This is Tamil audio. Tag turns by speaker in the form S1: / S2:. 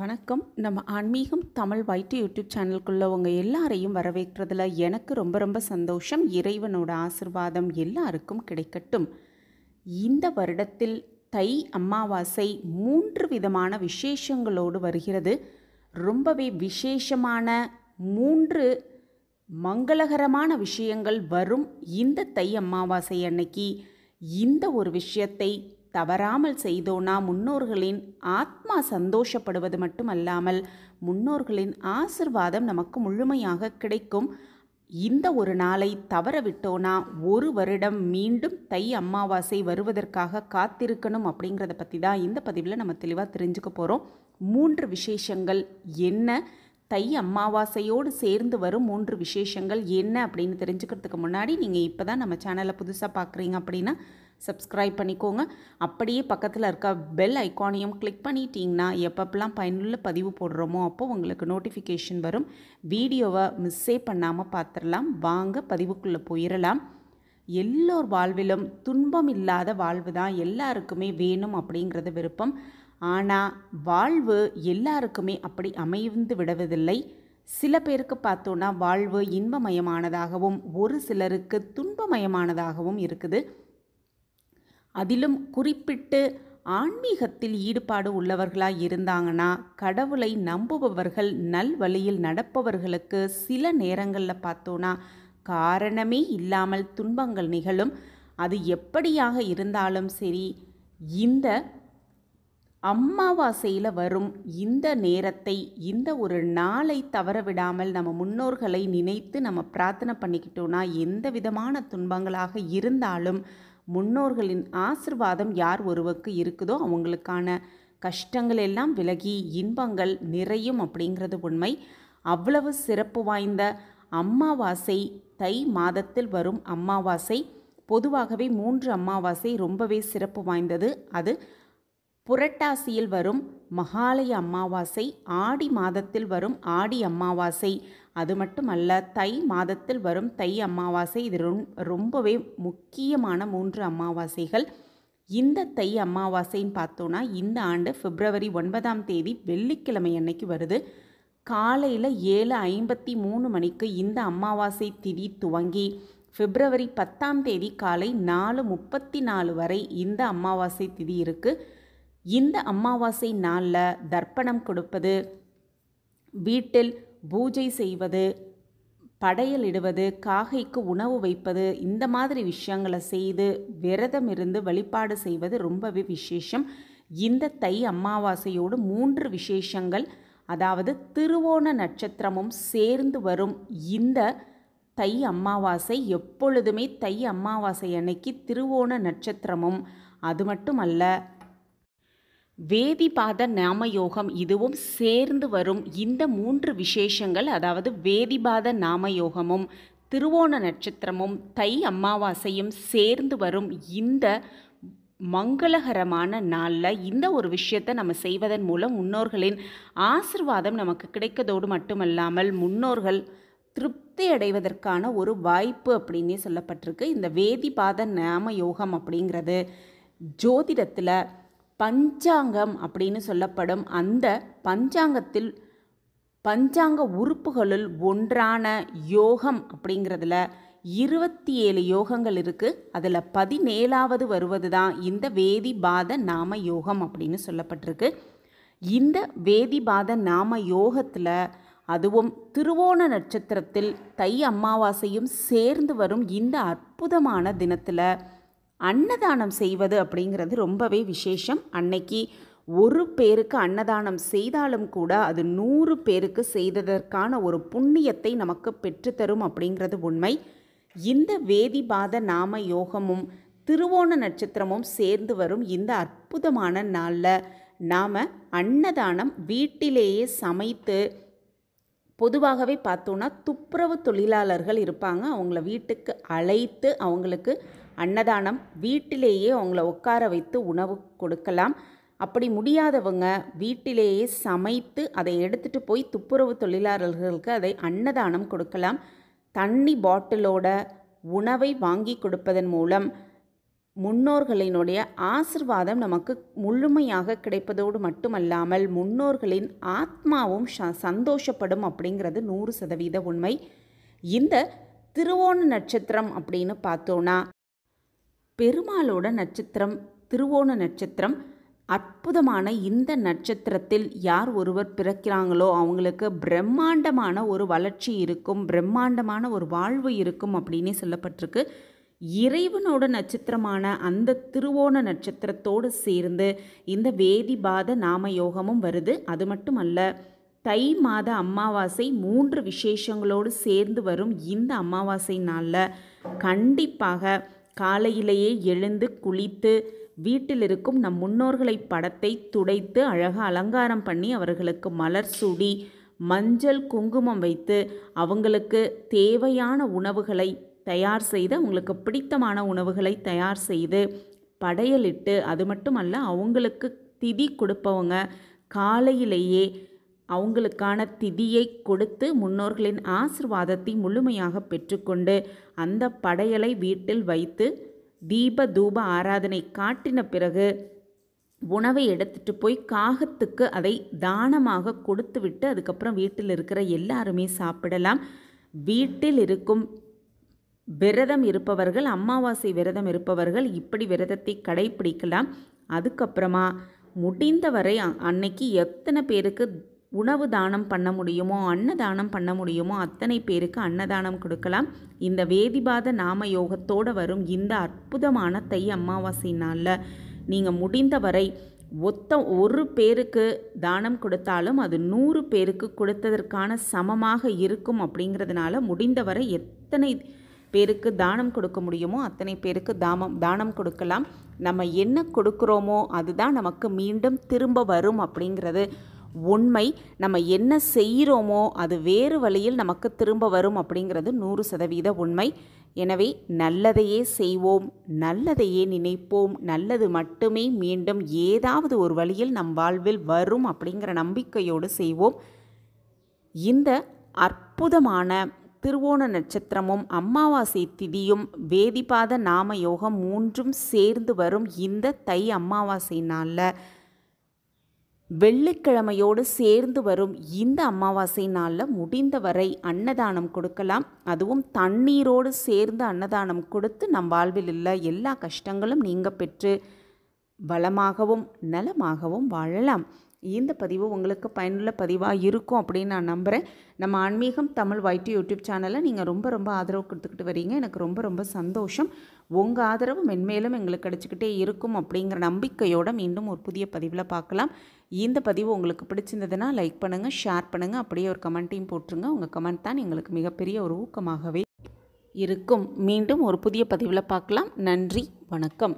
S1: வணக்கம் நம்ம ஆன்மீகம் தமிழ் வைட்டு யூடியூப் சேனலுக்குள்ளே உங்கள் எல்லாரையும் வரவேற்கிறதுல எனக்கு ரொம்ப ரொம்ப சந்தோஷம் இறைவனோட ஆசிர்வாதம் எல்லாருக்கும் கிடைக்கட்டும் இந்த வருடத்தில் தை அமாவாசை மூன்று விதமான விசேஷங்களோடு வருகிறது ரொம்பவே விசேஷமான மூன்று மங்களகரமான விஷயங்கள் வரும் இந்த தை அமாவாசை அன்னைக்கு இந்த ஒரு விஷயத்தை தவறாமல் செய்தோனா முன்னோர்களின் ஆத்மா சந்தோஷப்படுவது மட்டுமல்லாமல் முன்னோர்களின் ஆசிர்வாதம் நமக்கு முழுமையாக கிடைக்கும் இந்த ஒரு நாளை தவற விட்டோனா ஒரு வருடம் மீண்டும் தை அமாவாசை வருவதற்காக காத்திருக்கணும் அப்படிங்கிறத பற்றி தான் இந்த பதிவில் நம்ம தெளிவாக தெரிஞ்சுக்க போகிறோம் மூன்று விசேஷங்கள் என்ன தை அமாவாசையோடு சேர்ந்து வரும் மூன்று விசேஷங்கள் என்ன அப்படின்னு தெரிஞ்சுக்கிறதுக்கு முன்னாடி நீங்கள் இப்போ தான் நம்ம சேனலை புதுசாக பார்க்குறீங்க அப்படின்னா சப்ஸ்கிரைப் பண்ணிக்கோங்க அப்படியே பக்கத்தில் இருக்க பெல் ஐக்கானையும் கிளிக் பண்ணிட்டீங்கன்னா எப்பப்பெல்லாம் பயனுள்ள பதிவு போடுறோமோ அப்போ உங்களுக்கு நோட்டிஃபிகேஷன் வரும் வீடியோவை மிஸ்ஸே பண்ணாமல் பார்த்துடலாம் வாங்க பதிவுக்குள்ளே போயிடலாம் எல்லோர் வாழ்விலும் துன்பம் இல்லாத வாழ்வு தான் எல்லாருக்குமே வேணும் அப்படிங்கிறது விருப்பம் ஆனால் வாழ்வு எல்லாருக்குமே அப்படி அமைந்து விடுவதில்லை சில பேருக்கு பார்த்தோன்னா வாழ்வு இன்பமயமானதாகவும் ஒரு சிலருக்கு துன்பமயமானதாகவும் இருக்குது அதிலும் குறிப்பிட்டு ஆன்மீகத்தில் ஈடுபாடு உள்ளவர்களாக இருந்தாங்கன்னா கடவுளை நம்புபவர்கள் நல்வழியில் நடப்பவர்களுக்கு சில நேரங்களில் பார்த்தோன்னா காரணமே இல்லாமல் துன்பங்கள் நிகழும் அது எப்படியாக இருந்தாலும் சரி இந்த அம்மாவாசையில் வரும் இந்த நேரத்தை இந்த ஒரு நாளை தவறவிடாமல் நம்ம முன்னோர்களை நினைத்து நம்ம பிரார்த்தனை பண்ணிக்கிட்டோன்னா எந்த விதமான துன்பங்களாக இருந்தாலும் முன்னோர்களின் ஆசிர்வாதம் யார் ஒருவருக்கு இருக்குதோ அவங்களுக்கான கஷ்டங்கள் எல்லாம் விலகி இன்பங்கள் நிறையும் அப்படிங்கிறது உண்மை அவ்வளவு சிறப்பு வாய்ந்த அம்மாவாசை தை மாதத்தில் வரும் அம்மாவாசை பொதுவாகவே மூன்று அம்மாவாசை ரொம்பவே சிறப்பு வாய்ந்தது அது புரட்டாசியில் வரும் மகாலய அமாவாசை ஆடி மாதத்தில் வரும் ஆடி அமாவாசை அது மட்டுமல்ல தை மாதத்தில் வரும் தை அமாவாசை இது ரொம்பவே முக்கியமான மூன்று அமாவாசைகள் இந்த தை அமாவாசைன்னு பார்த்தோன்னா இந்த ஆண்டு பிப்ரவரி ஒன்பதாம் தேதி வெள்ளிக்கிழமை அன்னைக்கு வருது காலையில் ஏழு ஐம்பத்தி மூணு மணிக்கு இந்த அமாவாசை திதி துவங்கி பிப்ரவரி பத்தாம் தேதி காலை நாலு முப்பத்தி நாலு வரை இந்த அமாவாசை திதி இருக்குது இந்த அமாவாசை நாளில் தர்ப்பணம் கொடுப்பது வீட்டில் பூஜை செய்வது படையலிடுவது காகைக்கு உணவு வைப்பது இந்த மாதிரி விஷயங்களை செய்து விரதம் இருந்து வழிபாடு செய்வது ரொம்பவே விசேஷம் இந்த தை அமாவாசையோடு மூன்று விசேஷங்கள் அதாவது திருவோண நட்சத்திரமும் சேர்ந்து வரும் இந்த தை அமாவாசை எப்பொழுதுமே தை அமாவாசை அன்னைக்கு திருவோண நட்சத்திரமும் அது மட்டும் அல்ல வேதிபாத நாமயோகம் இதுவும் சேர்ந்து வரும் இந்த மூன்று விசேஷங்கள் அதாவது வேதிபாத நாமயோகமும் திருவோண நட்சத்திரமும் தை அமாவாசையும் சேர்ந்து வரும் இந்த மங்களகரமான நாளில் இந்த ஒரு விஷயத்தை நம்ம செய்வதன் மூலம் முன்னோர்களின் ஆசிர்வாதம் நமக்கு கிடைக்கதோடு மட்டுமல்லாமல் முன்னோர்கள் திருப்தி அடைவதற்கான ஒரு வாய்ப்பு அப்படின்னே சொல்லப்பட்டிருக்கு இந்த வேதிபாத நாம யோகம் அப்படிங்கிறது ஜோதிடத்தில் பஞ்சாங்கம் அப்படின்னு சொல்லப்படும் அந்த பஞ்சாங்கத்தில் பஞ்சாங்க உறுப்புகளுள் ஒன்றான யோகம் அப்படிங்கிறதுல இருபத்தி ஏழு யோகங்கள் இருக்குது அதில் பதினேழாவது வருவது தான் இந்த வேதிபாத நாம யோகம் அப்படின்னு சொல்லப்பட்டிருக்கு இந்த வேதிபாத நாம யோகத்தில் அதுவும் திருவோண நட்சத்திரத்தில் தை அமாவாசையும் சேர்ந்து வரும் இந்த அற்புதமான தினத்தில் அன்னதானம் செய்வது அப்படிங்கிறது ரொம்பவே விசேஷம் அன்னைக்கு ஒரு பேருக்கு அன்னதானம் செய்தாலும் கூட அது நூறு பேருக்கு செய்ததற்கான ஒரு புண்ணியத்தை நமக்கு பெற்றுத்தரும் அப்படிங்கிறது உண்மை இந்த வேதிபாத நாம யோகமும் திருவோண நட்சத்திரமும் சேர்ந்து வரும் இந்த அற்புதமான நாளில் நாம் அன்னதானம் வீட்டிலேயே சமைத்து பொதுவாகவே பார்த்தோன்னா துப்புரவு தொழிலாளர்கள் இருப்பாங்க அவங்கள வீட்டுக்கு அழைத்து அவங்களுக்கு அன்னதானம் வீட்டிலேயே அவங்கள உட்கார வைத்து உணவு கொடுக்கலாம் அப்படி முடியாதவங்க வீட்டிலேயே சமைத்து அதை எடுத்துகிட்டு போய் துப்புரவு தொழிலாளர்களுக்கு அதை அன்னதானம் கொடுக்கலாம் தண்ணி பாட்டிலோட உணவை வாங்கி கொடுப்பதன் மூலம் முன்னோர்களினுடைய ஆசிர்வாதம் நமக்கு முழுமையாக கிடைப்பதோடு மட்டுமல்லாமல் முன்னோர்களின் ஆத்மாவும் சந்தோஷப்படும் அப்படிங்கிறது நூறு சதவீத உண்மை இந்த திருவோண நட்சத்திரம் அப்படின்னு பார்த்தோன்னா பெருமாளோட நட்சத்திரம் திருவோண நட்சத்திரம் அற்புதமான இந்த நட்சத்திரத்தில் யார் ஒருவர் பிறக்கிறாங்களோ அவங்களுக்கு பிரம்மாண்டமான ஒரு வளர்ச்சி இருக்கும் பிரம்மாண்டமான ஒரு வாழ்வு இருக்கும் அப்படின்னு சொல்லப்பட்டிருக்கு இறைவனோட நட்சத்திரமான அந்த திருவோண நட்சத்திரத்தோடு சேர்ந்து இந்த வேதிபாத நாம யோகமும் வருது அது மட்டுமல்ல தை மாத அமாவாசை மூன்று விசேஷங்களோடு சேர்ந்து வரும் இந்த அமாவாசை நாளில் கண்டிப்பாக காலையிலேயே எழுந்து குளித்து வீட்டில் இருக்கும் நம் முன்னோர்களை படத்தை துடைத்து அழக அலங்காரம் பண்ணி அவர்களுக்கு மலர் சூடி மஞ்சள் குங்குமம் வைத்து அவங்களுக்கு தேவையான உணவுகளை தயார் செய்து அவங்களுக்கு பிடித்தமான உணவுகளை தயார் செய்து படையலிட்டு அது மட்டுமல்ல அவங்களுக்கு திதி கொடுப்பவங்க காலையிலேயே அவங்களுக்கான திதியை கொடுத்து முன்னோர்களின் ஆசிர்வாதத்தை முழுமையாக பெற்றுக்கொண்டு அந்த படையலை வீட்டில் வைத்து தீப தூப ஆராதனை காட்டின பிறகு உணவை எடுத்துட்டு போய் காகத்துக்கு அதை தானமாக கொடுத்து விட்டு அதுக்கப்புறம் வீட்டில் இருக்கிற எல்லாருமே சாப்பிடலாம் வீட்டில் இருக்கும் விரதம் இருப்பவர்கள் அமாவாசை விரதம் இருப்பவர்கள் இப்படி விரதத்தை கடைபிடிக்கலாம் அதுக்கப்புறமா முடிந்தவரை அன்னைக்கு எத்தனை பேருக்கு உணவு தானம் பண்ண முடியுமோ அன்னதானம் பண்ண முடியுமோ அத்தனை பேருக்கு அன்னதானம் கொடுக்கலாம் இந்த வேதிபாத நாம யோகத்தோடு வரும் இந்த அற்புதமான தை அமாவாசை நாளில் நீங்கள் முடிந்தவரை ஒத்த ஒரு பேருக்கு தானம் கொடுத்தாலும் அது நூறு பேருக்கு கொடுத்ததற்கான சமமாக இருக்கும் அப்படிங்கிறதுனால முடிந்தவரை எத்தனை பேருக்கு தானம் கொடுக்க முடியுமோ அத்தனை பேருக்கு தாமம் தானம் கொடுக்கலாம் நம்ம என்ன கொடுக்குறோமோ அதுதான் நமக்கு மீண்டும் திரும்ப வரும் அப்படிங்கிறது உண்மை நம்ம என்ன செய்கிறோமோ அது வேறு வழியில் நமக்கு திரும்ப வரும் அப்படிங்கிறது நூறு சதவீத உண்மை எனவே நல்லதையே செய்வோம் நல்லதையே நினைப்போம் நல்லது மட்டுமே மீண்டும் ஏதாவது ஒரு வழியில் நம் வாழ்வில் வரும் அப்படிங்கிற நம்பிக்கையோடு செய்வோம் இந்த அற்புதமான திருவோண நட்சத்திரமும் அமாவாசை திதியும் வேதிபாத நாம யோகம் மூன்றும் சேர்ந்து வரும் இந்த தை அமாவாசை நாளில் வெள்ளிக்கிழமையோடு சேர்ந்து வரும் இந்த அமாவாசை நாளில் முடிந்தவரை அன்னதானம் கொடுக்கலாம் அதுவும் தண்ணீரோடு சேர்ந்து அன்னதானம் கொடுத்து நம் வாழ்வில் உள்ள எல்லா கஷ்டங்களும் நீங்க பெற்று வளமாகவும் நலமாகவும் வாழலாம் இந்த பதிவு உங்களுக்கு பயனுள்ள பதிவாக இருக்கும் அப்படின்னு நான் நம்புகிறேன் நம்ம ஆன்மீகம் தமிழ் வைட்டு யூடியூப் சேனலை நீங்கள் ரொம்ப ரொம்ப ஆதரவு கொடுத்துக்கிட்டு வரீங்க எனக்கு ரொம்ப ரொம்ப சந்தோஷம் உங்கள் ஆதரவு மென்மேலும் எங்களுக்கு கிடச்சிக்கிட்டே இருக்கும் அப்படிங்கிற நம்பிக்கையோடு மீண்டும் ஒரு புதிய பதிவில் பார்க்கலாம் இந்த பதிவு உங்களுக்கு பிடிச்சிருந்ததுன்னா லைக் பண்ணுங்கள் ஷேர் பண்ணுங்கள் அப்படியே ஒரு கமெண்ட்டையும் போட்டுருங்க உங்கள் கமெண்ட் தான் எங்களுக்கு மிகப்பெரிய ஒரு ஊக்கமாகவே இருக்கும் மீண்டும் ஒரு புதிய பதிவில் பார்க்கலாம் நன்றி வணக்கம்